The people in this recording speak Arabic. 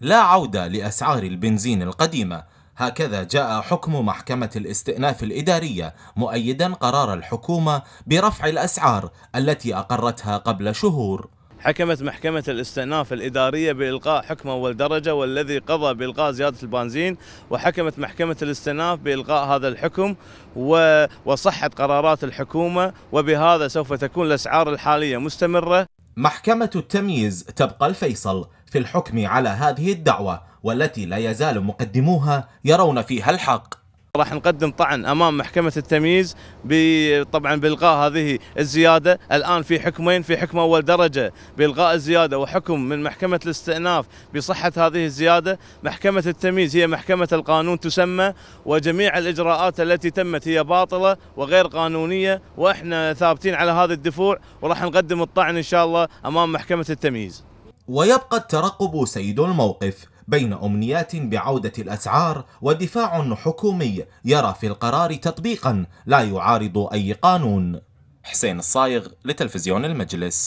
لا عودة لأسعار البنزين القديمة هكذا جاء حكم محكمة الاستئناف الإدارية مؤيدا قرار الحكومة برفع الأسعار التي أقرتها قبل شهور حكمت محكمة الاستئناف الإدارية بإلقاء حكم أول درجة والذي قضى بإلقاء زيادة البنزين وحكمت محكمة الاستئناف بإلقاء هذا الحكم وصحت قرارات الحكومة وبهذا سوف تكون الأسعار الحالية مستمرة محكمة التمييز تبقى الفيصل في الحكم على هذه الدعوة والتي لا يزال مقدموها يرون فيها الحق راح نقدم طعن امام محكمه التمييز طبعا بالغاء هذه الزياده الان في حكمين في حكم اول درجه بالغاء الزياده وحكم من محكمه الاستئناف بصحه هذه الزياده محكمه التمييز هي محكمه القانون تسمى وجميع الاجراءات التي تمت هي باطله وغير قانونيه واحنا ثابتين على هذا الدفوع وراح نقدم الطعن ان شاء الله امام محكمه التمييز ويبقى الترقب سيد الموقف بين أمنيات بعودة الأسعار ودفاع حكومي يرى في القرار تطبيقا لا يعارض أي قانون حسين الصايغ لتلفزيون المجلس